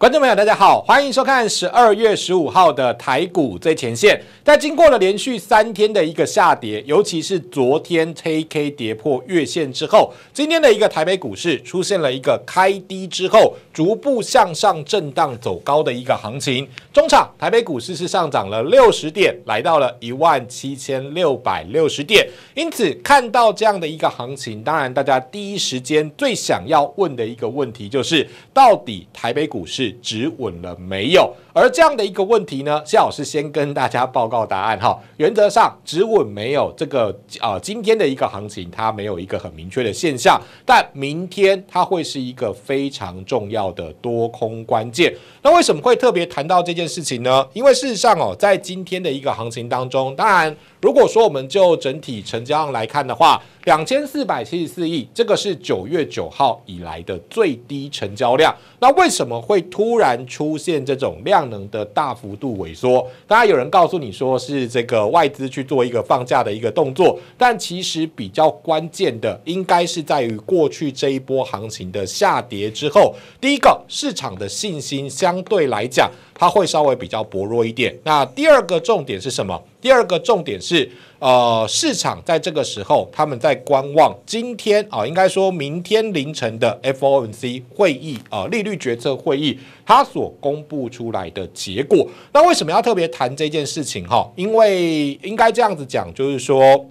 观众朋友，大家好，欢迎收看十二月十五号的台股最前线。在经过了连续三天的一个下跌，尤其是昨天 K K 跌破月线之后，今天的一个台北股市出现了一个开低之后，逐步向上震荡走高的一个行情。中场台北股市是上涨了六十点，来到了一万七千六百六十点。因此看到这样的一个行情，当然大家第一时间最想要问的一个问题就是，到底台北股市？止稳了没有？而这样的一个问题呢，谢老师先跟大家报告答案哈。原则上止稳没有，这个啊，今天的一个行情它没有一个很明确的现象，但明天它会是一个非常重要的多空关键。那为什么会特别谈到这件事情呢？因为事实上哦，在今天的一个行情当中，当然。如果说我们就整体成交量来看的话，两千四百七十四亿，这个是九月九号以来的最低成交量。那为什么会突然出现这种量能的大幅度萎缩？当然有人告诉你说是这个外资去做一个放假的一个动作，但其实比较关键的应该是在于过去这一波行情的下跌之后，第一个市场的信心相对来讲它会稍微比较薄弱一点。那第二个重点是什么？第二个重点是，呃，市场在这个时候他们在观望，今天啊，应该说明天凌晨的 FOMC 会议啊，利率决策会议，它所公布出来的结果。那为什么要特别谈这件事情哈？因为应该这样子讲，就是说，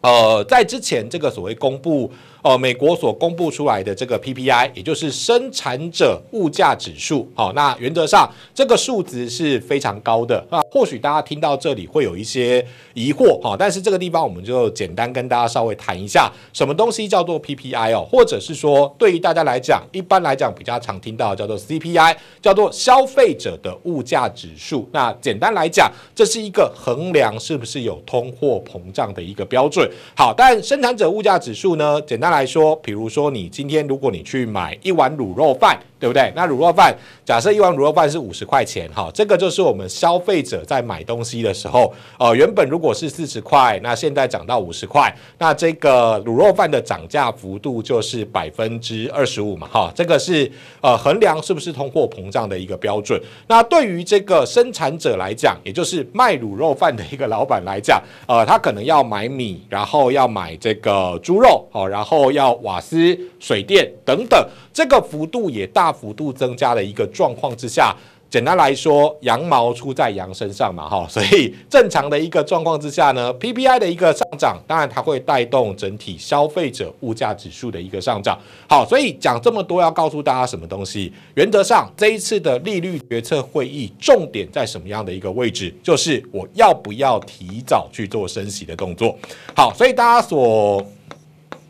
呃，在之前这个所谓公布。哦，美国所公布出来的这个 PPI，也就是生产者物价指数，好，那原则上这个数值是非常高的。那或许大家听到这里会有一些疑惑，好，但是这个地方我们就简单跟大家稍微谈一下，什么东西叫做 PPI 哦，或者是说对于大家来讲，一般来讲比较常听到叫做 CPI，叫做消费者的物价指数。那简单来讲，这是一个衡量是不是有通货膨胀的一个标准。好，但生产者物价指数呢，简单来来说，比如说你今天如果你去买一碗卤肉饭，对不对？那卤肉饭假设一碗卤肉饭是五十块钱，哈，这个就是我们消费者在买东西的时候，呃，原本如果是四十块，那现在涨到五十块，那这个卤肉饭的涨价幅度就是百分之二十五嘛，哈，这个是呃衡量是不是通货膨胀的一个标准。那对于这个生产者来讲，也就是卖卤肉饭的一个老板来讲，呃，他可能要买米，然后要买这个猪肉，哦，然后。后要瓦斯、水电等等，这个幅度也大幅度增加的一个状况之下，简单来说，羊毛出在羊身上嘛，哈，所以正常的一个状况之下呢，PPI 的一个上涨，当然它会带动整体消费者物价指数的一个上涨。好，所以讲这么多，要告诉大家什么东西？原则上，这一次的利率决策会议重点在什么样的一个位置？就是我要不要提早去做升息的动作？好，所以大家所。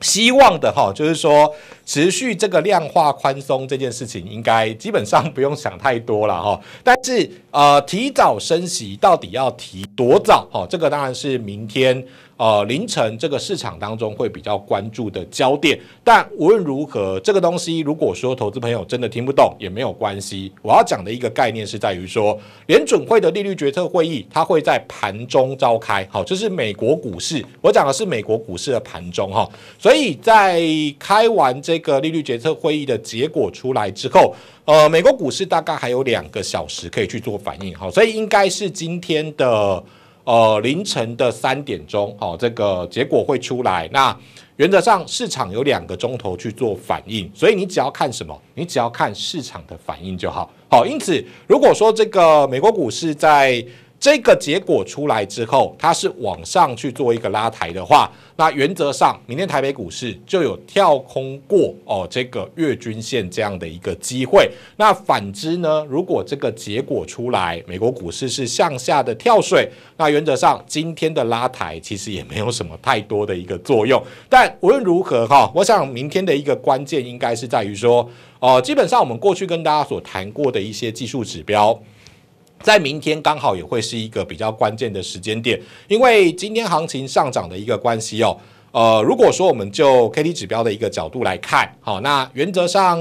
希望的哈，就是说。持续这个量化宽松这件事情，应该基本上不用想太多了哈。但是呃，提早升息到底要提多早？哈，这个当然是明天呃凌晨这个市场当中会比较关注的焦点。但无论如何，这个东西如果说投资朋友真的听不懂也没有关系。我要讲的一个概念是在于说，联准会的利率决策会议它会在盘中召开，好，就是美国股市。我讲的是美国股市的盘中哈。所以在开完这。这个利率决策会议的结果出来之后，呃，美国股市大概还有两个小时可以去做反应，好，所以应该是今天的呃凌晨的三点钟，好，这个结果会出来。那原则上市场有两个钟头去做反应，所以你只要看什么，你只要看市场的反应就好。好，因此如果说这个美国股市在这个结果出来之后，它是往上去做一个拉抬的话，那原则上明天台北股市就有跳空过哦这个月均线这样的一个机会。那反之呢，如果这个结果出来，美国股市是向下的跳水，那原则上今天的拉抬其实也没有什么太多的一个作用。但无论如何哈，我想明天的一个关键应该是在于说，哦，基本上我们过去跟大家所谈过的一些技术指标。在明天刚好也会是一个比较关键的时间点，因为今天行情上涨的一个关系哦，呃，如果说我们就 K D 指标的一个角度来看，好，那原则上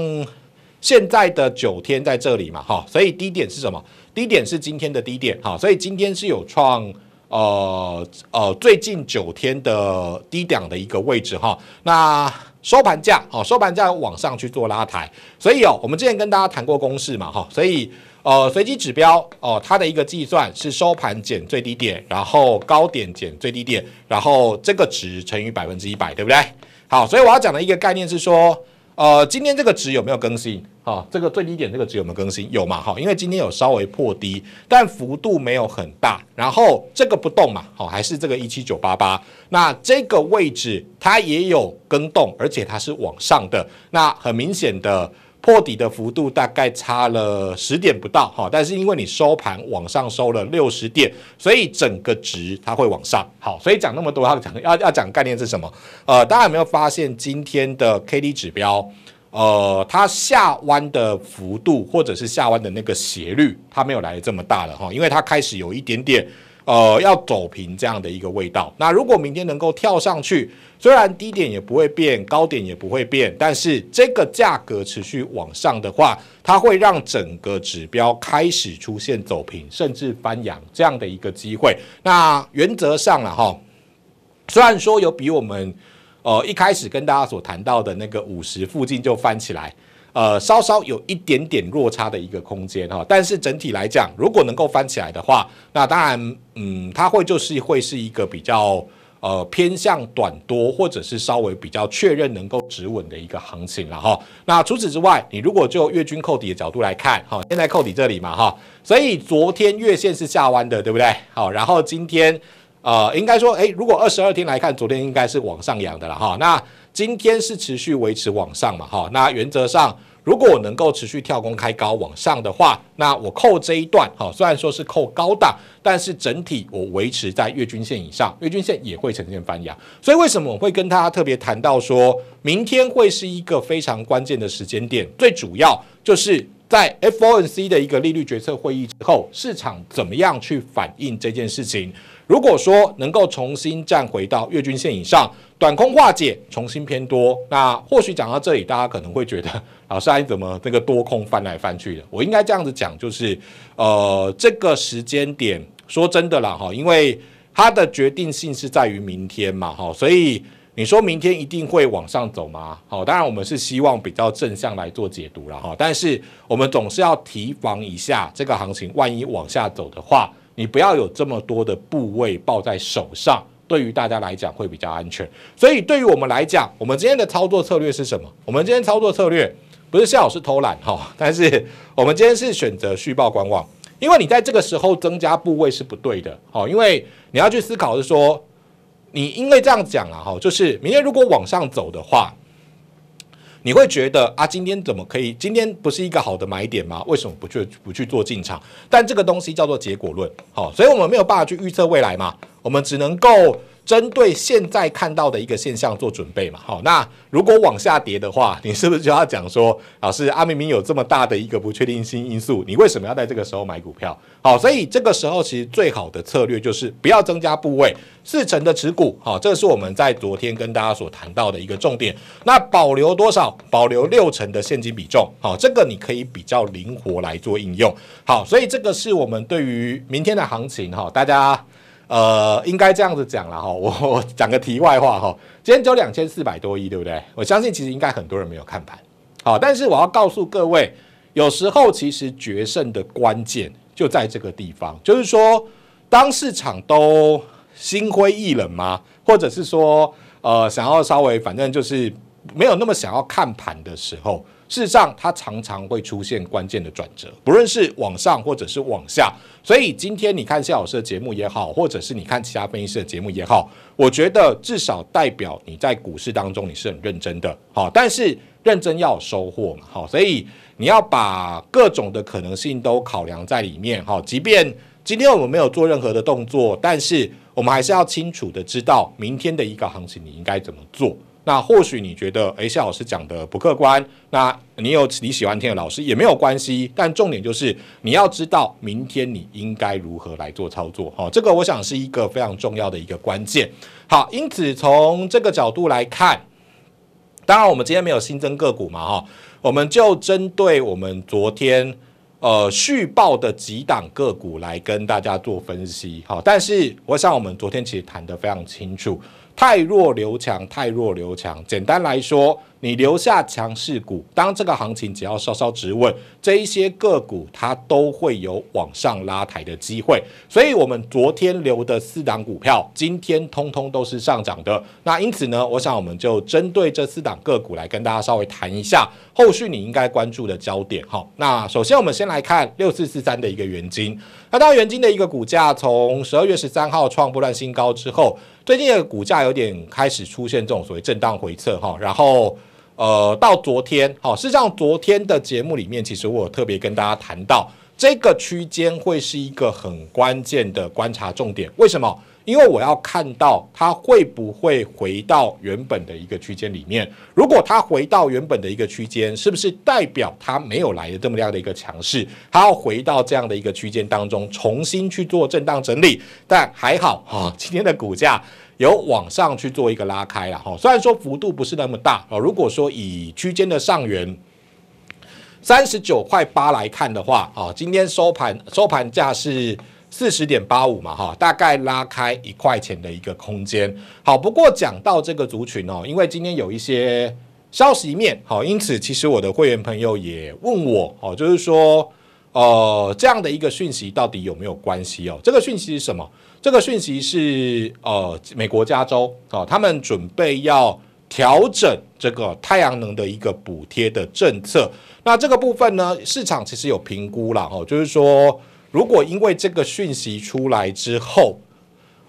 现在的九天在这里嘛，哈，所以低点是什么？低点是今天的低点，哈，所以今天是有创呃呃最近九天的低点的一个位置，哈，那收盘价，哦，收盘价往上去做拉抬，所以哦，我们之前跟大家谈过公式嘛，哈，所以。呃，随机指标哦，它的一个计算是收盘减最低点，然后高点减最低点，然后这个值乘以百分之一百，对不对？好，所以我要讲的一个概念是说，呃，今天这个值有没有更新？哈，这个最低点这个值有没有更新？有嘛？哈，因为今天有稍微破低，但幅度没有很大，然后这个不动嘛，好，还是这个一七九八八。那这个位置它也有跟动，而且它是往上的，那很明显的。破底的幅度大概差了十点不到哈，但是因为你收盘往上收了六十点，所以整个值它会往上好，所以讲那么多要讲要要讲概念是什么？呃，大家有没有发现今天的 K D 指标？呃，它下弯的幅度或者是下弯的那个斜率，它没有来这么大了哈，因为它开始有一点点。呃，要走平这样的一个味道。那如果明天能够跳上去，虽然低点也不会变，高点也不会变，但是这个价格持续往上的话，它会让整个指标开始出现走平，甚至翻阳这样的一个机会。那原则上了哈，虽然说有比我们呃一开始跟大家所谈到的那个五十附近就翻起来。呃，稍稍有一点点落差的一个空间哈，但是整体来讲，如果能够翻起来的话，那当然，嗯，它会就是会是一个比较呃偏向短多，或者是稍微比较确认能够止稳的一个行情了哈。那除此之外，你如果就月均扣底的角度来看，好，现在扣底这里嘛哈，所以昨天月线是下弯的，对不对？好，然后今天呃，应该说，诶，如果二十二天来看，昨天应该是往上扬的了哈，那今天是持续维持往上嘛哈，那原则上。如果我能够持续跳空开高往上的话，那我扣这一段哈，虽然说是扣高档，但是整体我维持在月均线以上，月均线也会呈现翻阳。所以为什么我会跟大家特别谈到，说明天会是一个非常关键的时间点，最主要就是在 F O N C 的一个利率决策会议之后，市场怎么样去反映这件事情。如果说能够重新站回到月均线以上，短空化解，重新偏多，那或许讲到这里，大家可能会觉得老师，你怎么那个多空翻来翻去的？我应该这样子讲，就是，呃，这个时间点，说真的啦，哈，因为它的决定性是在于明天嘛，哈，所以你说明天一定会往上走吗？好，当然我们是希望比较正向来做解读了哈，但是我们总是要提防一下这个行情，万一往下走的话。你不要有这么多的部位抱在手上，对于大家来讲会比较安全。所以对于我们来讲，我们今天的操作策略是什么？我们今天操作策略不是夏老是偷懒哈，但是我们今天是选择续报观望，因为你在这个时候增加部位是不对的哈，因为你要去思考是说，你因为这样讲了哈，就是明天如果往上走的话。你会觉得啊，今天怎么可以？今天不是一个好的买点吗？为什么不去不去做进场？但这个东西叫做结果论，好，所以我们没有办法去预测未来嘛，我们只能够。针对现在看到的一个现象做准备嘛，好，那如果往下跌的话，你是不是就要讲说，老师，阿明明有这么大的一个不确定性因素，你为什么要在这个时候买股票？好，所以这个时候其实最好的策略就是不要增加部位，四成的持股，好，这是我们在昨天跟大家所谈到的一个重点。那保留多少？保留六成的现金比重，好，这个你可以比较灵活来做应用。好，所以这个是我们对于明天的行情，哈，大家。呃，应该这样子讲了哈，我 我讲个题外话哈，今天只有两千四百多亿，对不对？我相信其实应该很多人没有看盘，好，但是我要告诉各位，有时候其实决胜的关键就在这个地方，就是说当市场都心灰意冷吗？或者是说呃想要稍微反正就是没有那么想要看盘的时候。事实上，它常常会出现关键的转折，不论是往上或者是往下。所以今天你看夏老师的节目也好，或者是你看其他分析师的节目也好，我觉得至少代表你在股市当中你是很认真的。好，但是认真要有收获嘛。好，所以你要把各种的可能性都考量在里面。好，即便今天我们没有做任何的动作，但是我们还是要清楚的知道明天的一个行情你应该怎么做。那或许你觉得，哎，谢老师讲的不客观。那你有你喜欢听的老师也没有关系，但重点就是你要知道明天你应该如何来做操作哈。这个我想是一个非常重要的一个关键。好，因此从这个角度来看，当然我们今天没有新增个股嘛哈，我们就针对我们昨天呃续报的几档个股来跟大家做分析好，但是我想我们昨天其实谈的非常清楚。太弱留强，太弱留强。简单来说，你留下强势股，当这个行情只要稍稍止稳，这一些个股它都会有往上拉抬的机会。所以，我们昨天留的四档股票，今天通通都是上涨的。那因此呢，我想我们就针对这四档个股来跟大家稍微谈一下后续你应该关注的焦点哈。那首先我们先来看六四四三的一个原金。那当原金的一个股价从十二月十三号创破段新高之后。最近的股价有点开始出现这种所谓震荡回撤哈，然后呃，到昨天，好，实际上昨天的节目里面，其实我有特别跟大家谈到，这个区间会是一个很关键的观察重点，为什么？因为我要看到它会不会回到原本的一个区间里面。如果它回到原本的一个区间，是不是代表它没有来的这么样的一个强势？它要回到这样的一个区间当中，重新去做震荡整理。但还好啊，今天的股价有往上去做一个拉开了哈。虽然说幅度不是那么大啊，如果说以区间的上缘三十九块八来看的话啊，今天收盘收盘价是。四十点八五嘛，哈，大概拉开一块钱的一个空间。好，不过讲到这个族群哦，因为今天有一些消息面，好，因此其实我的会员朋友也问我哦，就是说，呃，这样的一个讯息到底有没有关系哦？这个讯息是什么？这个讯息是呃，美国加州啊，他们准备要调整这个太阳能的一个补贴的政策。那这个部分呢，市场其实有评估了哦，就是说。如果因为这个讯息出来之后，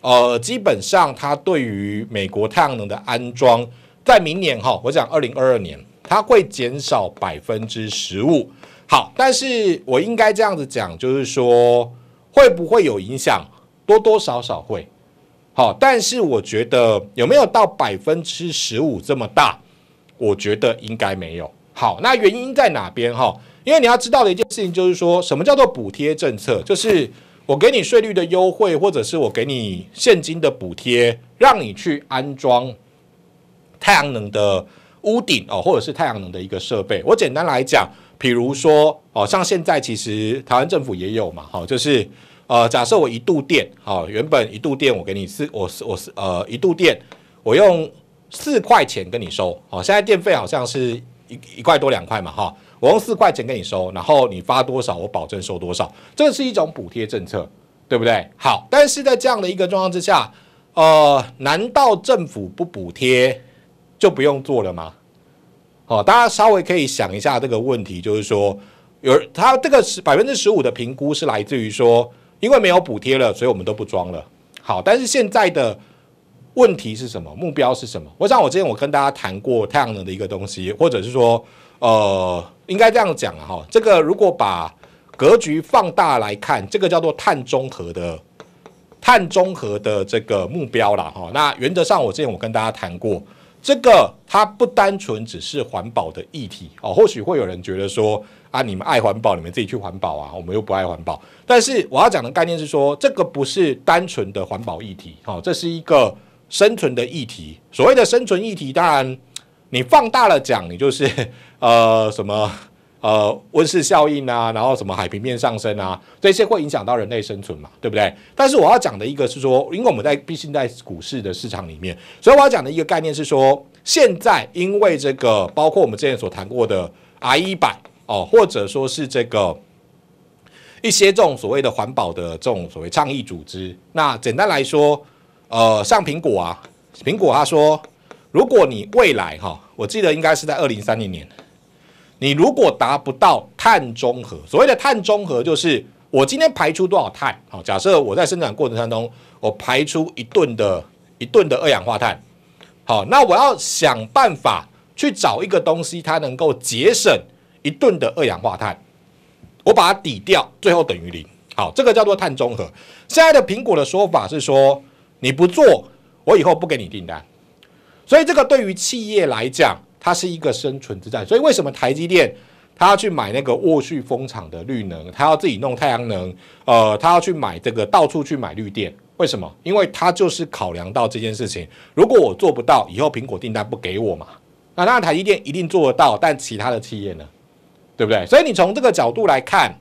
呃，基本上它对于美国太阳能的安装，在明年哈，我讲二零二二年，它会减少百分之十五。好，但是我应该这样子讲，就是说会不会有影响？多多少少会。好，但是我觉得有没有到百分之十五这么大？我觉得应该没有。好，那原因在哪边？哈？因为你要知道的一件事情就是说什么叫做补贴政策，就是我给你税率的优惠，或者是我给你现金的补贴，让你去安装太阳能的屋顶哦，或者是太阳能的一个设备。我简单来讲，比如说哦，像现在其实台湾政府也有嘛，哈，就是呃，假设我一度电，哈，原本一度电我给你四，我我是呃一度电我用四块钱跟你收，哦，现在电费好像是一一块多两块嘛，哈。我用四块钱给你收，然后你发多少，我保证收多少，这是一种补贴政策，对不对？好，但是在这样的一个状况之下，呃，难道政府不补贴就不用做了吗？哦，大家稍微可以想一下这个问题，就是说，有它这个百分之十五的评估是来自于说，因为没有补贴了，所以我们都不装了。好，但是现在的问题是什么？目标是什么？我想我之前我跟大家谈过太阳能的一个东西，或者是说。呃，应该这样讲啊，哈，这个如果把格局放大来看，这个叫做碳中和的碳中和的这个目标了，哈。那原则上，我之前我跟大家谈过，这个它不单纯只是环保的议题，哦，或许会有人觉得说，啊，你们爱环保，你们自己去环保啊，我们又不爱环保。但是我要讲的概念是说，这个不是单纯的环保议题，哦，这是一个生存的议题。所谓的生存议题，当然。你放大了讲，你就是 呃什么 呃温室效应啊，然后什么海平面上升啊，这些会影响到人类生存嘛，对不对？但是我要讲的一个是说，因为我们在毕竟在股市的市场里面，所以我要讲的一个概念是说，现在因为这个包括我们之前所谈过的 i 一百哦，或者说是这个一些这种所谓的环保的这种所谓倡议组织，那简单来说，呃，像苹果啊，苹果他说。如果你未来哈，我记得应该是在二零三零年，你如果达不到碳中和，所谓的碳中和就是我今天排出多少碳，好，假设我在生产过程当中，我排出一吨的一吨的二氧化碳，好，那我要想办法去找一个东西，它能够节省一吨的二氧化碳，我把它抵掉，最后等于零，好，这个叫做碳中和。现在的苹果的说法是说，你不做，我以后不给你订单。所以这个对于企业来讲，它是一个生存之战。所以为什么台积电它要去买那个沃旭风场的绿能，它要自己弄太阳能？呃，它要去买这个到处去买绿电，为什么？因为它就是考量到这件事情，如果我做不到，以后苹果订单不给我嘛。那当然台积电一定做得到，但其他的企业呢？对不对？所以你从这个角度来看。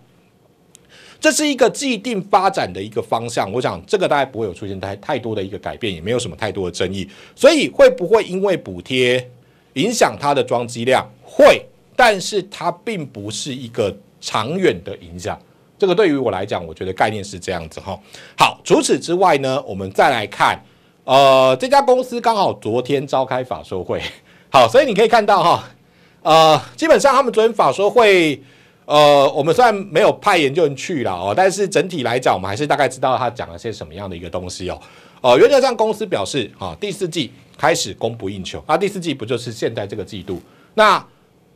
这是一个既定发展的一个方向，我想这个大概不会有出现太太多的一个改变，也没有什么太多的争议。所以会不会因为补贴影响它的装机量？会，但是它并不是一个长远的影响。这个对于我来讲，我觉得概念是这样子哈。好，除此之外呢，我们再来看，呃，这家公司刚好昨天召开法说会，好，所以你可以看到哈，呃，基本上他们昨天法说会。呃，我们虽然没有派研究人员去了哦，但是整体来讲，我们还是大概知道他讲了些什么样的一个东西哦。呃，原则上公司表示啊，第四季开始供不应求啊，第四季不就是现在这个季度？那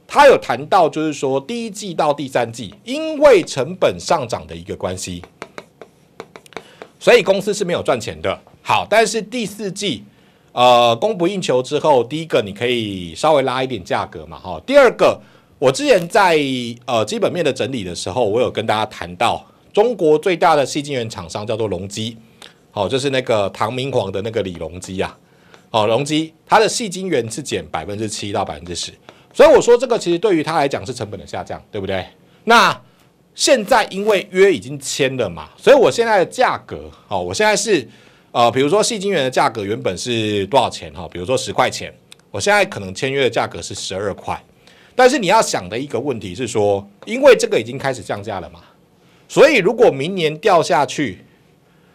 他有谈到，就是说第一季到第三季，因为成本上涨的一个关系，所以公司是没有赚钱的。好，但是第四季呃，供不应求之后，第一个你可以稍微拉一点价格嘛，哈。第二个。我之前在呃基本面的整理的时候，我有跟大家谈到中国最大的细晶元厂商叫做隆基，好，就是那个唐明皇的那个李隆基啊，哦，隆基它的细晶元是减百分之七到百分之十，所以我说这个其实对于它来讲是成本的下降，对不对？那现在因为约已经签了嘛，所以我现在的价格，哦，我现在是呃，比如说细晶元的价格原本是多少钱哈？比如说十块钱，我现在可能签约的价格是十二块。但是你要想的一个问题是说，因为这个已经开始降价了嘛，所以如果明年掉下去，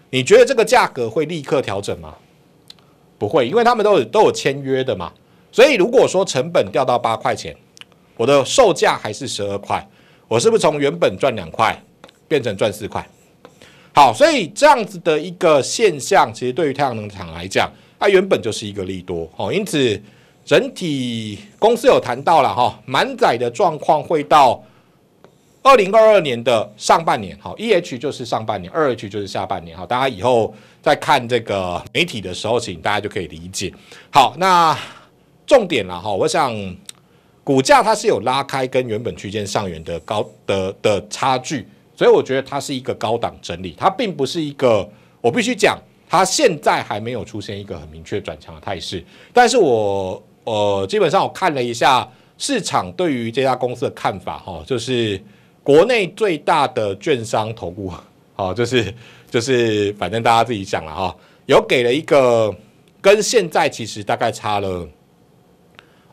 你觉得这个价格会立刻调整吗？不会，因为他们都有都有签约的嘛，所以如果说成本掉到八块钱，我的售价还是十二块，我是不是从原本赚两块变成赚四块？好，所以这样子的一个现象，其实对于太阳能厂来讲，它原本就是一个利多，好，因此。整体公司有谈到了哈，满载的状况会到二零二二年的上半年，好，E H 就是上半年，二 H 就是下半年，好，大家以后在看这个媒体的时候，请大家就可以理解。好，那重点了哈，我想股价它是有拉开跟原本区间上缘的高的的差距，所以我觉得它是一个高档整理，它并不是一个我必须讲，它现在还没有出现一个很明确转强的态势，但是我。呃，基本上我看了一下市场对于这家公司的看法，哈，就是国内最大的券商投顾，好，就是 就是，反正大家自己想了哈，有给了一个跟现在其实大概差了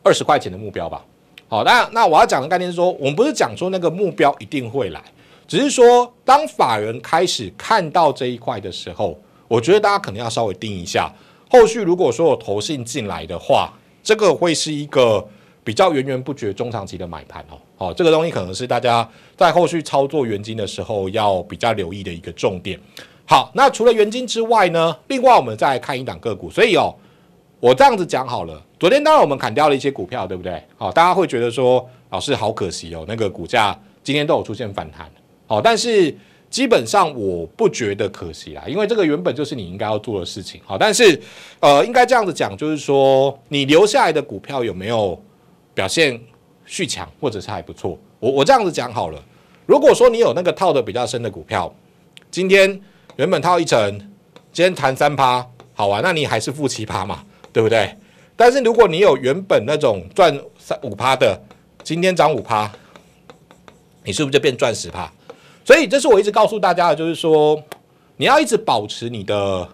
二十块钱的目标吧，好，那那我要讲的概念是说，我们不是讲说那个目标一定会来，只是说当法人开始看到这一块的时候，我觉得大家可能要稍微盯一下，后续如果说有投信进来的话。这个会是一个比较源源不绝、中长期的买盘哦，哦，这个东西可能是大家在后续操作原金的时候要比较留意的一个重点。好，那除了原金之外呢，另外我们再来看一档个股。所以哦，我这样子讲好了，昨天当然我们砍掉了一些股票，对不对？哦，大家会觉得说，老师好可惜哦，那个股价今天都有出现反弹，哦，但是。基本上我不觉得可惜啦，因为这个原本就是你应该要做的事情。好，但是，呃，应该这样子讲，就是说你留下来的股票有没有表现续强，或者是还不错？我我这样子讲好了。如果说你有那个套的比较深的股票，今天原本套一层，今天谈三趴，好啊，那你还是负七趴嘛，对不对？但是如果你有原本那种赚三五趴的，今天涨五趴，你是不是就变赚十趴？所以这是我一直告诉大家的，就是说，你要一直保持你的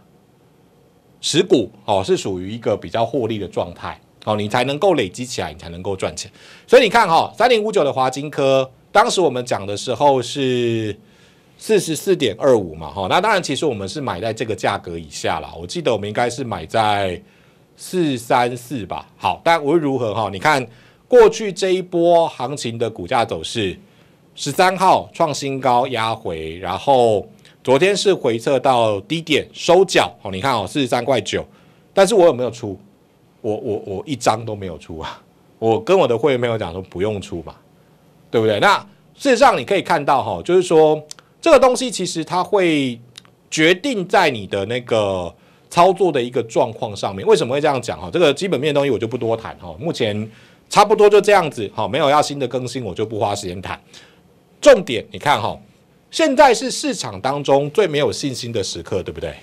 持股哦，是属于一个比较获利的状态哦，你才能够累积起来，你才能够赚钱。所以你看哈，三零五九的华金科，当时我们讲的时候是四十四点二五嘛哈，那当然其实我们是买在这个价格以下了，我记得我们应该是买在四三四吧。好，但无论如何哈，你看过去这一波行情的股价走势。十三号创新高压回，然后昨天是回测到低点收脚，好，你看哦，四十三块九，但是我有没有出？我我我一张都没有出啊！我跟我的会员朋友讲说不用出嘛，对不对？那事实上你可以看到哈，就是说这个东西其实它会决定在你的那个操作的一个状况上面。为什么会这样讲哈？这个基本面东西我就不多谈哈，目前差不多就这样子好，没有要新的更新，我就不花时间谈。重点，你看哈，现在是市场当中最没有信心的时刻，对不对？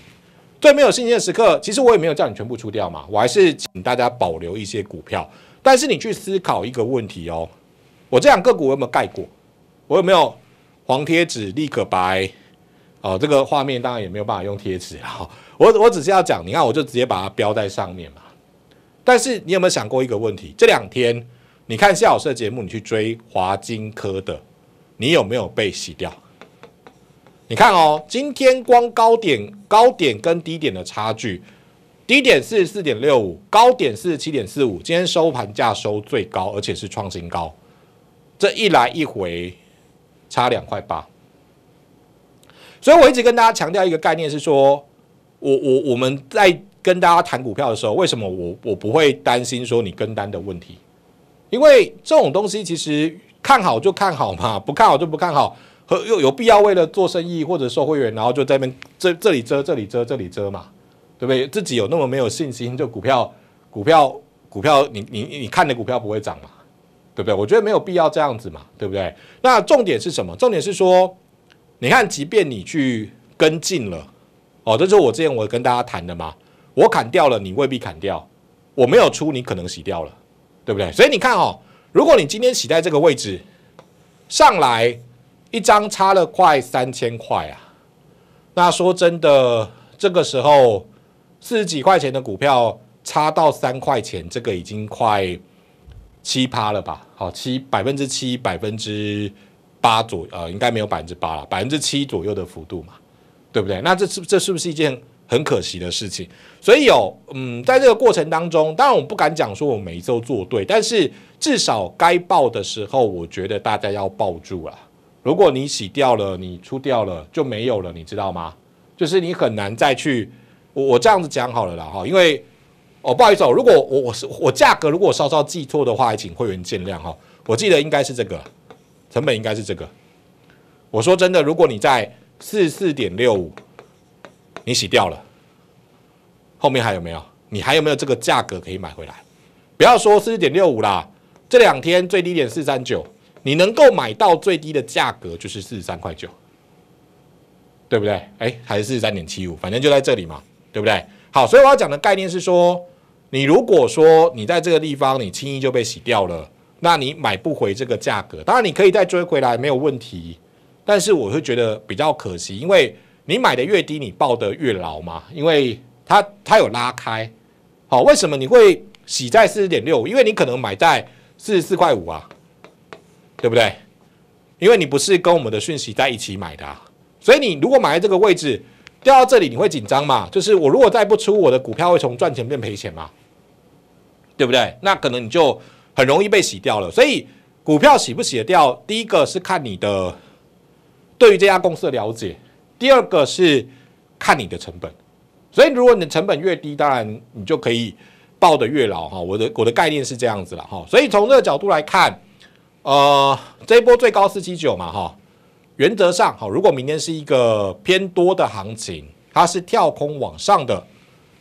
最没有信心的时刻，其实我也没有叫你全部出掉嘛，我还是请大家保留一些股票。但是你去思考一个问题哦，我这两个股有没有盖过？我有没有黄贴纸立可白？哦，这个画面当然也没有办法用贴纸啊。我我只是要讲，你看，我就直接把它标在上面嘛。但是你有没有想过一个问题？这两天，你看谢老师的节目，你去追华金科的。你有没有被洗掉？你看哦，今天光高点高点跟低点的差距，低点四十四点六五，高点四十七点四五，今天收盘价收最高，而且是创新高，这一来一回差两块八。所以我一直跟大家强调一个概念是说，我我我们在跟大家谈股票的时候，为什么我我不会担心说你跟单的问题？因为这种东西其实。看好就看好嘛，不看好就不看好，和又有必要为了做生意或者收会员，然后就在那边这这里遮这里遮这里遮嘛，对不对？自己有那么没有信心，就股票股票股票，你你你看的股票不会涨嘛，对不对？我觉得没有必要这样子嘛，对不对？那重点是什么？重点是说，你看，即便你去跟进了，哦，这是我之前我跟大家谈的嘛，我砍掉了，你未必砍掉，我没有出，你可能洗掉了，对不对？所以你看哦。如果你今天起在这个位置上来一张，差了快三千块啊！那说真的，这个时候四十几块钱的股票差到三块钱，这个已经快七趴了吧？好，七百分之七百分之八左呃，应该没有百分之八了，百分之七左右的幅度嘛，对不对？那这是这是不是一件？很可惜的事情，所以有嗯，在这个过程当中，当然我不敢讲说我每一周做对，但是至少该报的时候，我觉得大家要抱住了。如果你洗掉了，你出掉了就没有了，你知道吗？就是你很难再去。我我这样子讲好了啦哈，因为哦不好意思哦，如果我我是我价格如果稍稍记错的话，还请会员见谅哈。我记得应该是这个成本，应该是这个。我说真的，如果你在四四点六五。你洗掉了，后面还有没有？你还有没有这个价格可以买回来？不要说四点六五啦，这两天最低点四三九，你能够买到最低的价格就是四十三块九，对不对？哎，还是四十三点七五，反正就在这里嘛，对不对？好，所以我要讲的概念是说，你如果说你在这个地方你轻易就被洗掉了，那你买不回这个价格，当然你可以再追回来没有问题，但是我会觉得比较可惜，因为。你买的越低，你抱的越牢嘛，因为它它有拉开，好，为什么你会洗在四十点六？因为你可能买在四十四块五啊，对不对？因为你不是跟我们的讯息在一起买的，所以你如果买在这个位置掉到这里，你会紧张嘛？就是我如果再不出，我的股票会从赚钱变赔钱嘛，对不对？那可能你就很容易被洗掉了。所以股票洗不洗掉，第一个是看你的对于这家公司的了解。第二个是看你的成本，所以如果你的成本越低，当然你就可以报得越老哈。我的我的概念是这样子了哈。所以从这个角度来看，呃，这一波最高四七九嘛哈，原则上好，如果明天是一个偏多的行情，它是跳空往上的，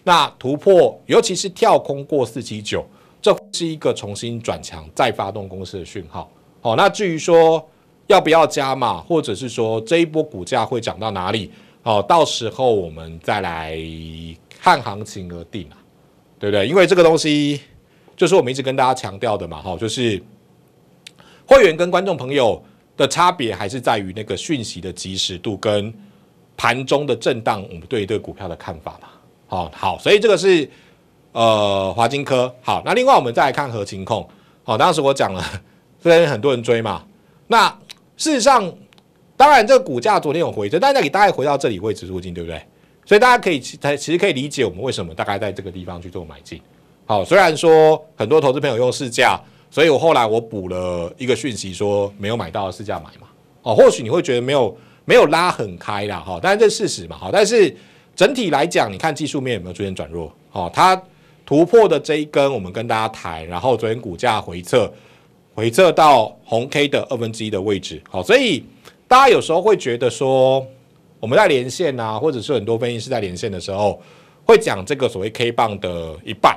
那突破尤其是跳空过四七九，这是一个重新转强再发动公司的讯号。好，那至于说。要不要加嘛？或者是说这一波股价会涨到哪里？哦，到时候我们再来看行情而定啊，对不对？因为这个东西就是我们一直跟大家强调的嘛，哈，就是会员跟观众朋友的差别还是在于那个讯息的及时度跟盘中的震荡，我们对这个股票的看法嘛。好好，所以这个是呃华金科。好，那另外我们再来看合情控。好，当时我讲了，这边很多人追嘛，那。事实上，当然这个股价昨天有回撤，但家也大概回到这里位置附近，对不对？所以大家可以其才其实可以理解我们为什么大概在这个地方去做买进。好，虽然说很多投资朋友用市价，所以我后来我补了一个讯息说没有买到，市价买嘛。哦，或许你会觉得没有没有拉很开啦，哈，但是这事实嘛。好，但是整体来讲，你看技术面有没有出现转弱？哦，它突破的这一根，我们跟大家谈，然后昨天股价回撤。回撤到红 K 的二分之一的位置，好，所以大家有时候会觉得说我们在连线啊，或者是很多分析师在连线的时候，会讲这个所谓 K 棒的一半，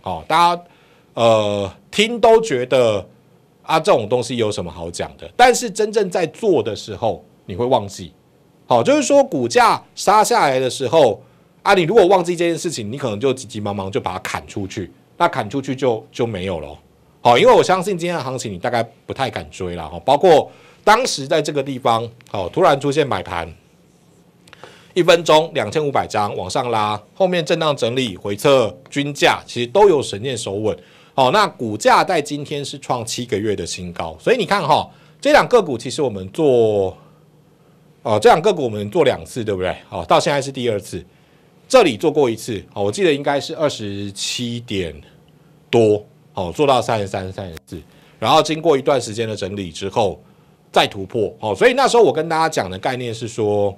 好，大家呃听都觉得啊这种东西有什么好讲的？但是真正在做的时候，你会忘记，好，就是说股价杀下来的时候啊，你如果忘记这件事情，你可能就急急忙忙就把它砍出去，那砍出去就就没有了。好，因为我相信今天的行情你大概不太敢追了哈。包括当时在这个地方，好，突然出现买盘，一分钟两千五百张往上拉，后面震荡整理回撤，均价其实都有神念守稳。好，那股价在今天是创七个月的新高，所以你看哈，这两个股其实我们做，哦，这两个股我们做两次对不对？好，到现在是第二次，这里做过一次，好，我记得应该是二十七点多。好做到三十三、三十四，然后经过一段时间的整理之后再突破。好，所以那时候我跟大家讲的概念是说，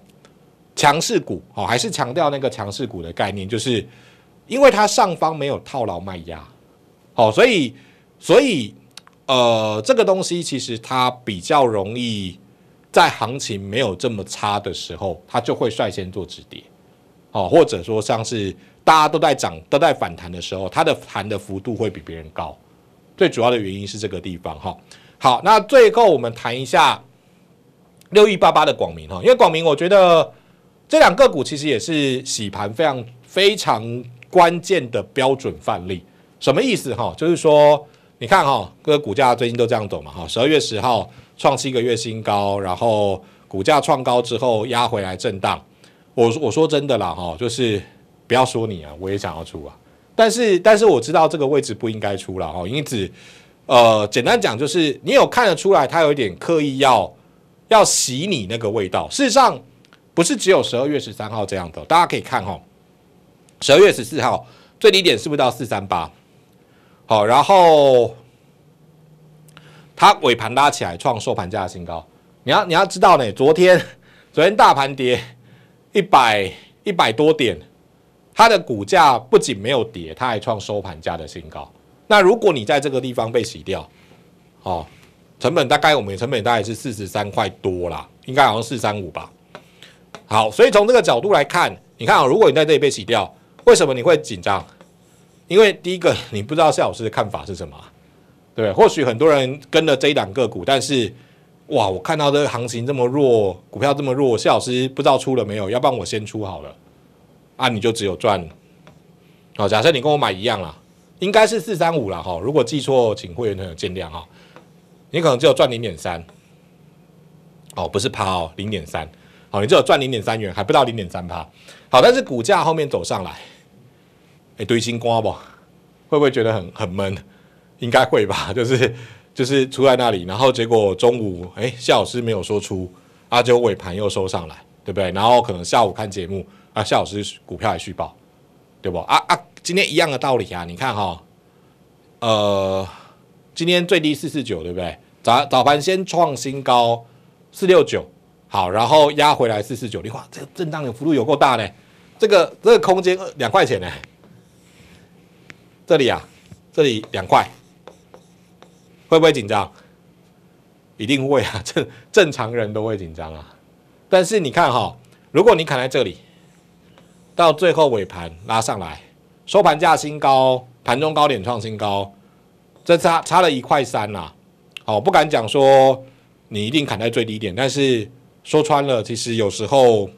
强势股，哦，还是强调那个强势股的概念，就是因为它上方没有套牢卖压，好，所以所以呃，这个东西其实它比较容易在行情没有这么差的时候，它就会率先做止跌，好，或者说像是。大家都在涨，都在反弹的时候，它的盘的幅度会比别人高。最主要的原因是这个地方哈。好，那最后我们谈一下六一八八的广明哈，因为广明我觉得这两个股其实也是洗盘非常非常关键的标准范例。什么意思哈？就是说你看哈，个股价最近都这样走嘛哈。十二月十号创七个月新高，然后股价创高之后压回来震荡。我我说真的啦哈，就是。不要说你啊，我也想要出啊，但是但是我知道这个位置不应该出了哈，因此，呃，简单讲就是你有看得出来，它有一点刻意要要洗你那个味道。事实上，不是只有十二月十三号这样的，大家可以看哈，十二月十四号最低点是不是到四三八？好，然后它尾盘拉起来创收盘价的新高。你要你要知道呢，昨天昨天大盘跌一百一百多点。它的股价不仅没有跌，它还创收盘价的新高。那如果你在这个地方被洗掉，哦，成本大概我们成本大概是四十三块多啦，应该好像四三五吧。好，所以从这个角度来看，你看啊，如果你在这里被洗掉，为什么你会紧张？因为第一个，你不知道谢老师的看法是什么，对？或许很多人跟了这一档个股，但是哇，我看到这个行情这么弱，股票这么弱，谢老师不知道出了没有？要不然我先出好了。啊，你就只有赚，哦，假设你跟我买一样啦，应该是四三五了哈。如果记错，请会员朋友见谅哈。你可能只有赚零点三，哦，不是趴哦，零点三，哦，你只有赚零点三元，还不到零点三趴。好，但是股价后面走上来，哎，堆心瓜不？会不会觉得很很闷？应该会吧。就是就是出在那里，然后结果中午，哎，夏老师没有说出，阿九尾盘又收上来，对不对？然后可能下午看节目。那夏老师股票还续报，对不？啊啊，今天一样的道理啊！你看哈，呃，今天最低四四九，对不对？早早盘先创新高四六九，好，然后压回来四四九，你看这个震荡的幅度有够大呢，这个这个空间两块钱呢，这里啊，这里两块，会不会紧张？一定会啊，正正常人都会紧张啊。但是你看哈，如果你卡在这里。到最后尾盘拉上来，收盘价新高，盘中高点创新高，这差差了一块三啦。好，不敢讲说你一定砍在最低点，但是说穿了，其实有时候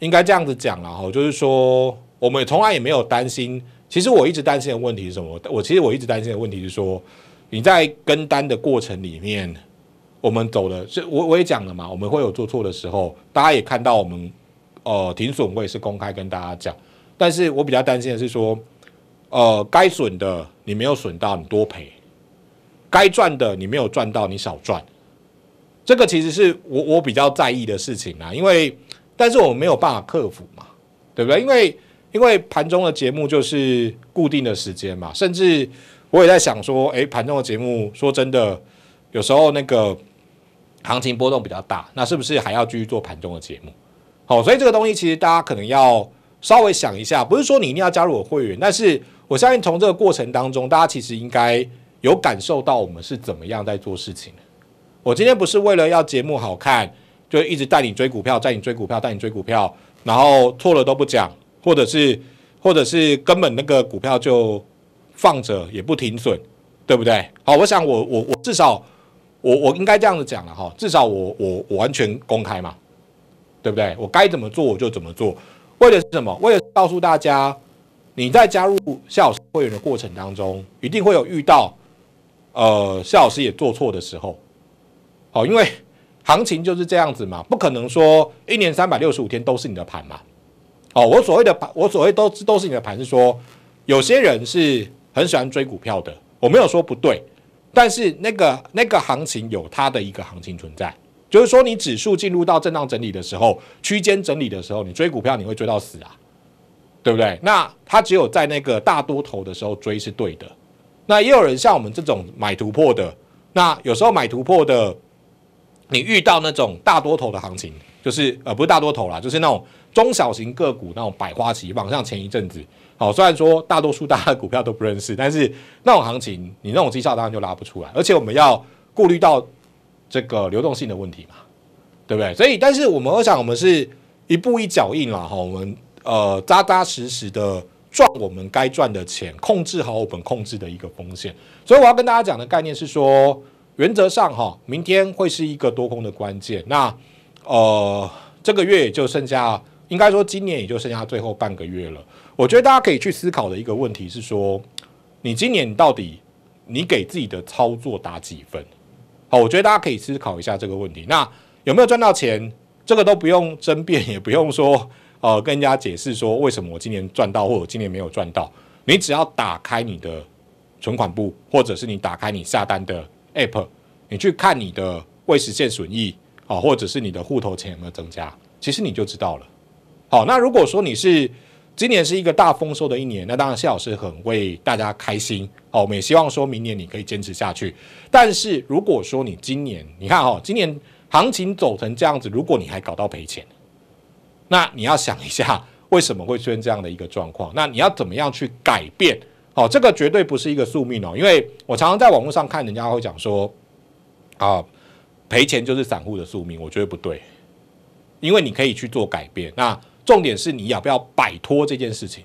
应该这样子讲了哈，就是说我们从来也没有担心。其实我一直担心的问题是什么？我其实我一直担心的问题是说，你在跟单的过程里面，我们走了，是我我也讲了嘛，我们会有做错的时候，大家也看到我们。呃，停损位是公开跟大家讲，但是我比较担心的是说，呃，该损的你没有损到，你多赔；该赚的你没有赚到，你少赚。这个其实是我我比较在意的事情啊，因为，但是我们没有办法克服嘛，对不对？因为，因为盘中的节目就是固定的时间嘛，甚至我也在想说，哎，盘中的节目，说真的，有时候那个行情波动比较大，那是不是还要继续做盘中的节目？好，所以这个东西其实大家可能要稍微想一下，不是说你一定要加入我会员，但是我相信从这个过程当中，大家其实应该有感受到我们是怎么样在做事情我今天不是为了要节目好看，就一直带你追股票，带你追股票，带你追股票，然后错了都不讲，或者是或者是根本那个股票就放着也不停损，对不对？好，我想我我我至少我我应该这样子讲了哈，至少我我我完全公开嘛。对不对？我该怎么做我就怎么做。为了什么？为了告诉大家，你在加入夏老师会员的过程当中，一定会有遇到，呃，夏老师也做错的时候。好，因为行情就是这样子嘛，不可能说一年三百六十五天都是你的盘嘛。哦，我所谓的盘，我所谓都都是你的盘，是说有些人是很喜欢追股票的，我没有说不对，但是那个那个行情有它的一个行情存在。就是说，你指数进入到震荡整理的时候，区间整理的时候，你追股票你会追到死啊，对不对？那它只有在那个大多头的时候追是对的。那也有人像我们这种买突破的，那有时候买突破的，你遇到那种大多头的行情，就是呃不是大多头啦，就是那种中小型个股那种百花齐放，像前一阵子，好虽然说大多数大家股票都不认识，但是那种行情，你那种绩效当然就拉不出来。而且我们要顾虑到。这个流动性的问题嘛，对不对？所以，但是我们我想，我们是一步一脚印了哈，我们呃扎扎实实的赚我们该赚的钱，控制好我们控制的一个风险。所以，我要跟大家讲的概念是说，原则上哈，明天会是一个多空的关键。那呃，这个月也就剩下，应该说今年也就剩下最后半个月了。我觉得大家可以去思考的一个问题是说，你今年到底你给自己的操作打几分？好，我觉得大家可以思考一下这个问题。那有没有赚到钱，这个都不用争辩，也不用说，呃，跟人家解释说为什么我今年赚到，或者今年没有赚到。你只要打开你的存款簿，或者是你打开你下单的 App，你去看你的未实现损益，啊，或者是你的户头钱有没有增加，其实你就知道了。好，那如果说你是今年是一个大丰收的一年，那当然谢老师很为大家开心。好，我们也希望说明年你可以坚持下去。但是如果说你今年，你看哈，今年行情走成这样子，如果你还搞到赔钱，那你要想一下，为什么会出现这样的一个状况？那你要怎么样去改变？哦，这个绝对不是一个宿命哦，因为我常常在网络上看，人家会讲说，啊，赔钱就是散户的宿命，我觉得不对，因为你可以去做改变。那重点是你要不要摆脱这件事情，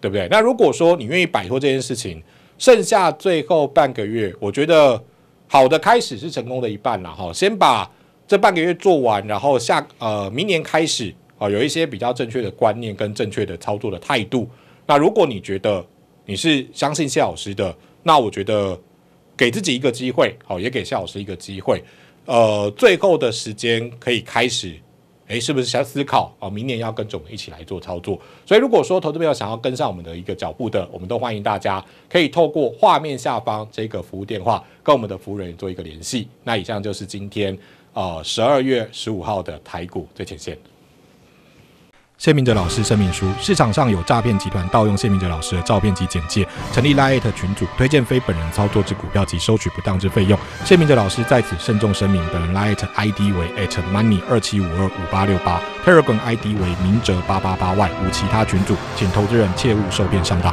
对不对？那如果说你愿意摆脱这件事情，剩下最后半个月，我觉得好的开始是成功的一半了哈，先把这半个月做完，然后下呃明年开始啊，有一些比较正确的观念跟正确的操作的态度。那如果你觉得你是相信谢老师的，那我觉得给自己一个机会，好，也给谢老师一个机会。呃，最后的时间可以开始。哎，是不是想思考啊？明年要跟着我们一起来做操作。所以，如果说投资朋友想要跟上我们的一个脚步的，我们都欢迎大家可以透过画面下方这个服务电话跟我们的服务人员做一个联系。那以上就是今天呃十二月十五号的台股最前线。谢明哲老师声明书：市场上有诈骗集团盗用谢明哲老师的照片及简介，成立拉 i t 群组，推荐非本人操作之股票及收取不当之费用。谢明哲老师在此慎重声明，本人拉 i t ID 为 at money 二七五二五八六八 t e r a g o a ID 为明哲八八八 Y，无其他群主，请投资人切勿受骗上当。